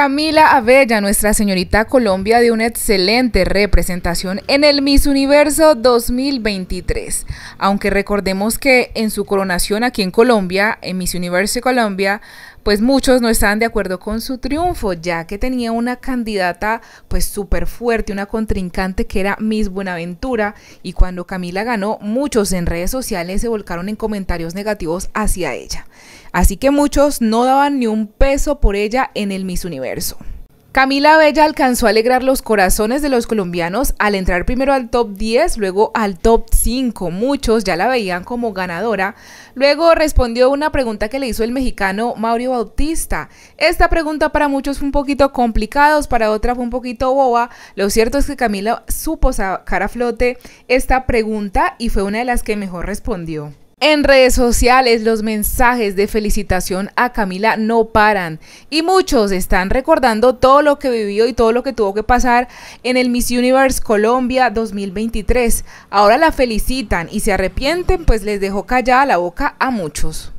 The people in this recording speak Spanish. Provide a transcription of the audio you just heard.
Camila Abella, nuestra señorita Colombia, de una excelente representación en el Miss Universo 2023. Aunque recordemos que en su coronación aquí en Colombia, en Miss Universo Colombia, pues muchos no estaban de acuerdo con su triunfo, ya que tenía una candidata pues súper fuerte, una contrincante que era Miss Buenaventura, y cuando Camila ganó, muchos en redes sociales se volcaron en comentarios negativos hacia ella. Así que muchos no daban ni un peso por ella en el Miss Universo. Camila Bella alcanzó a alegrar los corazones de los colombianos al entrar primero al top 10, luego al top 5. Muchos ya la veían como ganadora. Luego respondió una pregunta que le hizo el mexicano Mauro Bautista. Esta pregunta para muchos fue un poquito complicada, para otra fue un poquito boba. Lo cierto es que Camila supo sacar a flote esta pregunta y fue una de las que mejor respondió. En redes sociales los mensajes de felicitación a Camila no paran y muchos están recordando todo lo que vivió y todo lo que tuvo que pasar en el Miss Universe Colombia 2023. Ahora la felicitan y se arrepienten pues les dejó callada la boca a muchos.